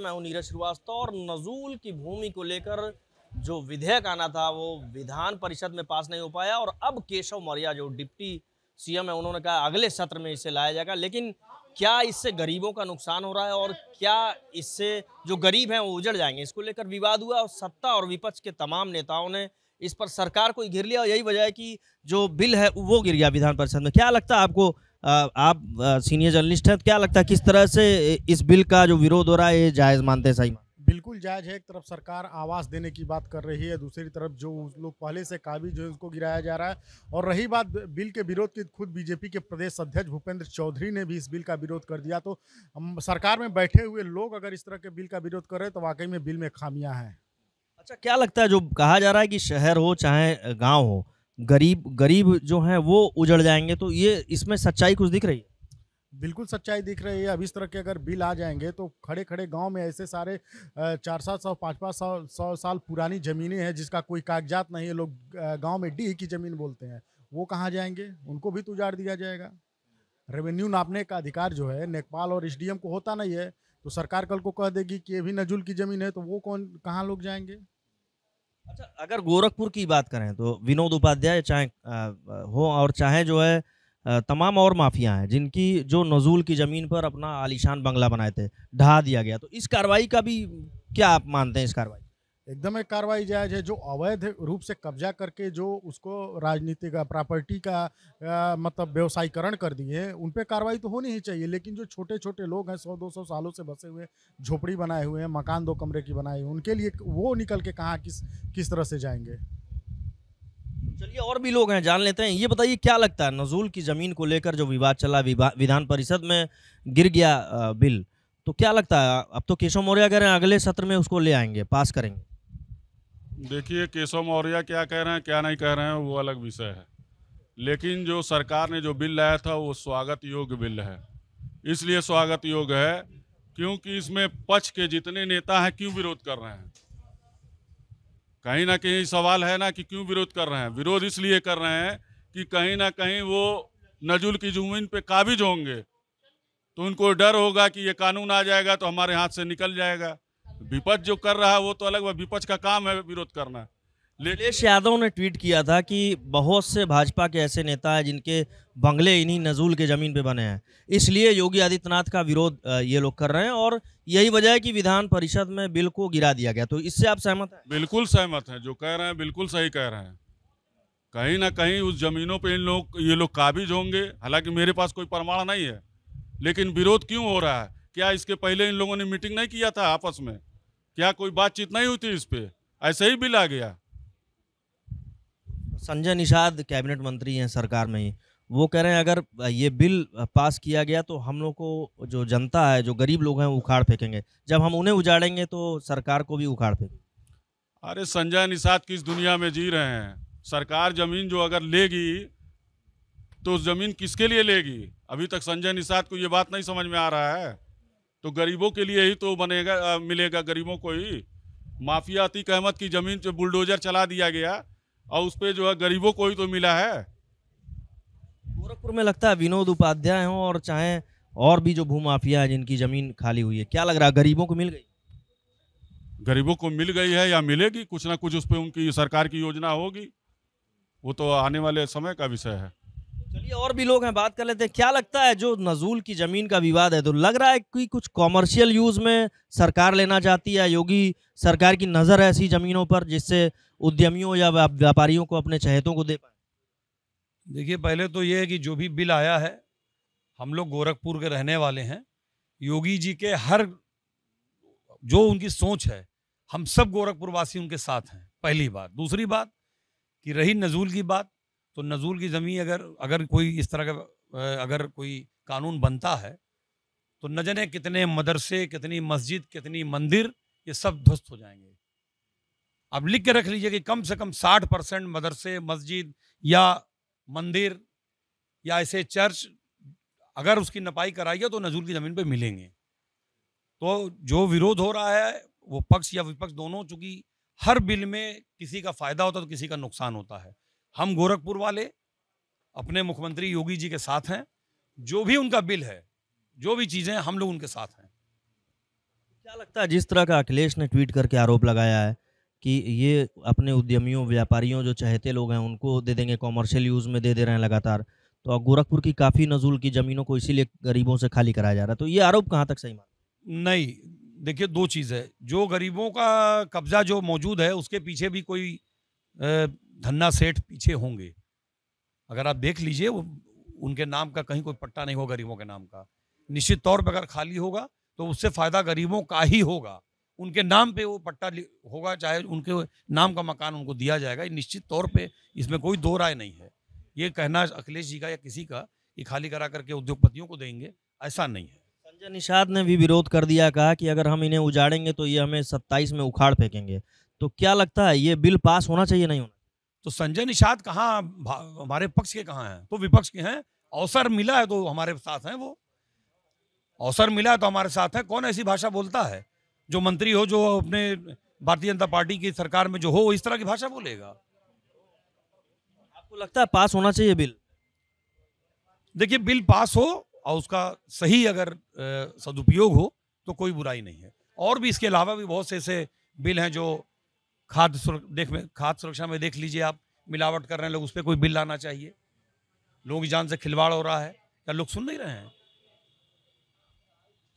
मैं हूँ नीरज श्रीवास्तव और नजूल की भूमि को लेकर जो विधेयक आना था वो विधान परिषद में पास नहीं हो पाया और अब केशव मौर्या जो डिप्टी सीएम है उन्होंने कहा अगले सत्र में इसे लाया जाएगा लेकिन क्या इससे गरीबों का नुकसान हो रहा है और क्या इससे जो गरीब हैं वो उजड़ जाएंगे इसको लेकर विवाद हुआ और सत्ता और विपक्ष के तमाम नेताओं ने इस पर सरकार को घिर लिया और यही वजह है कि जो बिल है वो गिर गया विधान परिषद में क्या लगता है आपको आप सीनियर जर्नलिस्ट हैं तो क्या लगता है किस तरह से इस बिल का जो विरोध हो रहा है ये जायज़ मानते हैं सही बिल्कुल जायज है एक तरफ सरकार आवास देने की बात कर रही है दूसरी तरफ जो लोग पहले से काबिज है उसको गिराया जा रहा है और रही बात बिल के विरोध की खुद बीजेपी के प्रदेश अध्यक्ष भूपेंद्र चौधरी ने भी इस बिल का विरोध कर दिया तो सरकार में बैठे हुए लोग अगर इस तरह के बिल का विरोध कर रहे तो वाकई में बिल में खामियाँ हैं अच्छा क्या लगता है जो कहा जा रहा है कि शहर हो चाहे गाँव हो गरीब गरीब जो हैं वो उजड़ जाएंगे तो ये इसमें सच्चाई कुछ दिख रही है बिल्कुल सच्चाई दिख रही है अब इस तरह के अगर बिल आ जाएंगे तो खड़े खड़े गांव में ऐसे सारे चार सात सौ पाँच पाँच सौ सौ साल पुरानी ज़मीनें हैं जिसका कोई कागजात नहीं है लोग गांव में डी की ज़मीन बोलते हैं वो कहाँ जाएंगे उनको भी तो उजाड़ दिया जाएगा रेवेन्यू नापने का अधिकार जो है नेपाल और एस को होता नहीं है तो सरकार कल को कह देगी कि ये भी नजुल की ज़मीन है तो वो कौन कहाँ लोग जाएंगे अच्छा अगर गोरखपुर की बात करें तो विनोद उपाध्याय चाहे हो और चाहे जो है तमाम और माफिया हैं जिनकी जो नजूल की ज़मीन पर अपना आलिशान बंगला बनाए थे ढहा दिया गया तो इस कार्रवाई का भी क्या आप मानते हैं इस कार्रवाई एकदम एक कार्रवाई जायज है जो अवैध रूप से कब्जा करके जो उसको राजनीति का प्रॉपर्टी का आ, मतलब व्यवसायीकरण कर दिए है उन पर कार्रवाई तो होनी ही चाहिए लेकिन जो छोटे छोटे लोग हैं सौ दो सौ सालों से बसे हुए झोपड़ी बनाए हुए हैं मकान दो कमरे की बनाए हुए उनके लिए वो निकल के कहाँ किस किस तरह से जाएंगे चलिए और भी लोग हैं जान लेते हैं ये बताइए क्या लगता है नजूल की ज़मीन को लेकर जो विवाद चला विधान परिषद में गिर गया बिल तो क्या लगता है अब तो केशव मौर्य अगर रहे हैं अगले सत्र में उसको ले आएंगे पास करेंगे देखिए केशव मौर्य क्या कह रहे हैं क्या नहीं कह रहे हैं वो अलग विषय है लेकिन जो सरकार ने जो बिल लाया था वो स्वागत योग्य बिल है इसलिए स्वागत योग्य है क्योंकि इसमें पक्ष के जितने नेता हैं क्यों विरोध कर रहे हैं कहीं ना कहीं सवाल है ना कि क्यों विरोध कर रहे हैं विरोध इसलिए कर रहे हैं कि कहीं ना कहीं वो नजुल की जमीन पे काबिज होंगे तो उनको डर होगा कि ये कानून आ जाएगा तो हमारे हाथ से निकल जाएगा विपक्ष जो कर रहा है वो तो अलग विपक्ष का काम है विरोध करना अखिलेश यादव ने ट्वीट किया था कि बहुत से भाजपा के ऐसे नेता हैं जिनके बंगले इन्हीं नजूल के ज़मीन पे बने हैं इसलिए योगी आदित्यनाथ का विरोध ये लोग कर रहे हैं और यही वजह है कि विधान परिषद में बिल को गिरा दिया गया तो इससे आप सहमत हैं बिल्कुल सहमत हैं जो कह रहे हैं बिल्कुल सही कह रहे हैं कहीं ना कहीं उस ज़मीनों पर इन लोग ये लोग काबिज होंगे हालांकि मेरे पास कोई प्रमाण नहीं है लेकिन विरोध क्यों हो रहा है क्या इसके पहले इन लोगों ने मीटिंग नहीं किया था आपस में क्या कोई बातचीत नहीं हुई थी इस पे ऐसे ही बिल आ गया संजय निषाद कैबिनेट मंत्री हैं सरकार में ही वो कह रहे हैं अगर ये बिल पास किया गया तो हम लोग को जो जनता है जो गरीब लोग हैं उखाड़ फेंकेंगे जब हम उन्हें उजाड़ेंगे तो सरकार को भी उखाड़ फेंकेंगे अरे संजय निषाद किस दुनिया में जी रहे हैं सरकार जमीन जो अगर लेगी तो जमीन किसके लिए लेगी अभी तक संजय निषाद को ये बात नहीं समझ में आ रहा है तो गरीबों के लिए ही तो बनेगा आ, मिलेगा गरीबों को ही माफिया अतीक अहमद की ज़मीन जो बुलडोजर चला दिया गया और उस पर जो है गरीबों को ही तो मिला है गोरखपुर में लगता है विनोद उपाध्याय हों और चाहे और भी जो भूमाफिया है जिनकी ज़मीन खाली हुई है क्या लग रहा है गरीबों को मिल गई गरीबों को मिल गई है या मिलेगी कुछ ना कुछ उस पर उनकी सरकार की योजना होगी वो तो आने वाले समय का विषय है चलिए और भी लोग हैं बात कर लेते हैं क्या लगता है जो नजूल की ज़मीन का विवाद है तो लग रहा है कि कुछ कॉमर्शियल यूज़ में सरकार लेना चाहती है योगी सरकार की नज़र है ऐसी ज़मीनों पर जिससे उद्यमियों या व्यापारियों को अपने चहेतों को दे पाए देखिए पहले तो ये है कि जो भी बिल आया है हम लोग गोरखपुर के रहने वाले हैं योगी जी के हर जो उनकी सोच है हम सब गोरखपुरवासी उनके साथ हैं पहली बात दूसरी बात कि रही नजूल की बात तो नज़ूल की ज़मीन अगर अगर कोई इस तरह का अगर कोई कानून बनता है तो न जाने कितने मदरसे कितनी मस्जिद कितनी मंदिर ये सब ध्वस्त हो जाएंगे अब लिख के रख लीजिए कि कम से कम साठ परसेंट मदरसे मस्जिद या मंदिर या ऐसे चर्च अगर उसकी नपाई कराइए तो नजूल की ज़मीन पे मिलेंगे तो जो विरोध हो रहा है वो पक्ष या विपक्ष दोनों चूँकि हर बिल में किसी का फ़ायदा होता है तो किसी का नुकसान होता है हम गोरखपुर वाले अपने मुख्यमंत्री योगी जी के साथ हैं जो भी उनका बिल है जो भी चीज़ें हम लोग उनके साथ हैं क्या लगता है जिस तरह का अखिलेश ने ट्वीट करके आरोप लगाया है कि ये अपने उद्यमियों व्यापारियों जो चाहते लोग हैं उनको दे देंगे कॉमर्शियल यूज़ में दे दे रहे हैं लगातार तो गोरखपुर की काफ़ी नजूल की ज़मीनों को इसीलिए गरीबों से खाली कराया जा रहा है तो ये आरोप कहाँ तक सही मान नहीं देखिए दो चीज़ है जो गरीबों का कब्जा जो मौजूद है उसके पीछे भी कोई धन्ना सेठ पीछे होंगे अगर आप देख लीजिए उनके नाम का कहीं कोई पट्टा नहीं होगा गरीबों के नाम का निश्चित तौर पर अगर खाली होगा तो उससे फ़ायदा गरीबों का ही होगा उनके नाम पे वो पट्टा होगा चाहे उनके नाम का मकान उनको दिया जाएगा निश्चित तौर पे इसमें कोई दो राय नहीं है ये कहना अखिलेश जी का या किसी का कि खाली करा करके उद्योगपतियों को देंगे ऐसा नहीं है संजय निषाद ने भी विरोध कर दिया कहा कि अगर हम इन्हें उजाड़ेंगे तो ये हमें सत्ताईस में उखाड़ फेंकेंगे तो क्या लगता है ये बिल पास होना चाहिए नहीं होना तो संजय निषाद कहाँ हमारे पक्ष के कहाँ हैं तो विपक्ष के हैं अवसर मिला है तो हमारे साथ हैं वो अवसर मिला है तो हमारे साथ है कौन ऐसी भाषा बोलता है जो मंत्री हो जो अपने भारतीय जनता पार्टी की सरकार में जो हो इस तरह की भाषा बोलेगा आपको लगता है पास होना चाहिए बिल देखिए बिल पास हो और उसका सही अगर सदुपयोग हो तो कोई बुराई नहीं है और भी इसके अलावा भी बहुत से ऐसे बिल हैं जो खाद्य सुरक्षा देख में खाद्य सुरक्षा में देख लीजिए आप मिलावट कर रहे हैं लोग उस पर कोई बिल लाना चाहिए लोगों की जान से खिलवाड़ हो रहा है क्या लोग सुन नहीं रहे हैं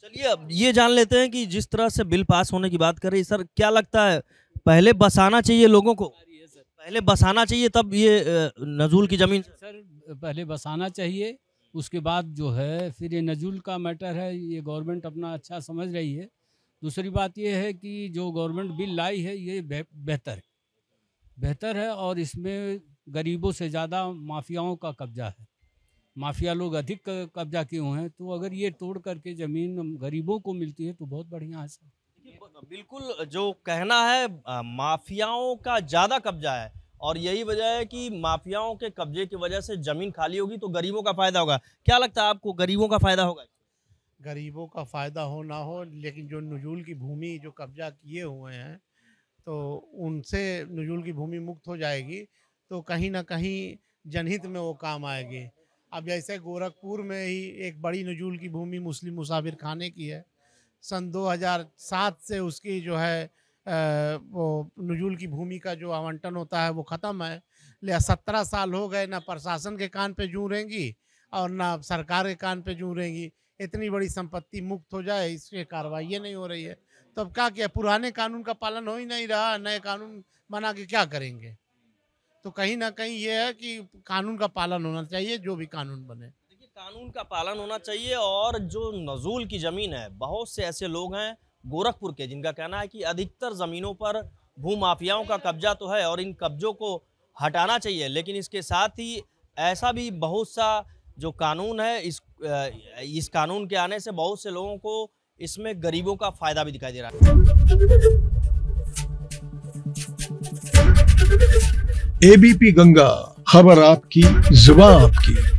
चलिए अब ये जान लेते हैं कि जिस तरह से बिल पास होने की बात कर रही सर क्या लगता है पहले बसाना चाहिए लोगों को पहले बसाना चाहिए तब ये नजूल की ज़मीन सर पहले बसाना चाहिए उसके बाद जो है फिर ये नजूल का मैटर है ये गवर्नमेंट अपना अच्छा समझ रही है दूसरी बात यह है कि जो गवर्नमेंट बिल लाई है ये बेहतर है बेहतर है और इसमें गरीबों से ज़्यादा माफियाओं का कब्जा है माफिया लोग अधिक कब्जा किए हुए हैं तो अगर ये तोड़ करके ज़मीन गरीबों को मिलती है तो बहुत बढ़िया है सर बिल्कुल जो कहना है माफियाओं का ज़्यादा कब्जा है और यही वजह है कि माफियाओं के कब्जे की वजह से ज़मीन खाली होगी तो गरीबों का फ़ायदा होगा क्या लगता है आपको गरीबों का फ़ायदा होगा गरीबों का फ़ायदा हो ना हो लेकिन जो नजूल की भूमि जो कब्जा किए हुए हैं तो उनसे नजूल की भूमि मुक्त हो जाएगी तो कहीं ना कहीं जनहित में वो काम आएगी अब जैसे गोरखपुर में ही एक बड़ी नजूल की भूमि मुस्लिम मुसाफिर खाने की है सन 2007 से उसकी जो है वो नजूल की भूमि का जो आवंटन होता है वो ख़त्म है लिया सत्रह साल हो गए ना प्रशासन के कान पे जूरेंगी और ना सरकार के कान पे जूरेंगी इतनी बड़ी संपत्ति मुक्त हो जाए इसकी कार्रवाई नहीं हो रही है तो अब क्या किया पुराने कानून का पालन हो ही नहीं रहा नए कानून बना के क्या करेंगे तो कहीं ना कहीं ये है कि कानून का पालन होना चाहिए जो भी कानून बने देखिए कानून का पालन होना चाहिए और जो नजूल की ज़मीन है बहुत से ऐसे लोग हैं गोरखपुर के जिनका कहना है कि अधिकतर ज़मीनों पर भू माफियाओं का कब्जा तो है और इन कब्जों को हटाना चाहिए लेकिन इसके साथ ही ऐसा भी बहुत सा जो कानून है इस इस कानून के आने से बहुत से लोगों को इसमें गरीबों का फायदा भी दिखाई दे रहा है एबीपी गंगा खबर आपकी जुबा आपकी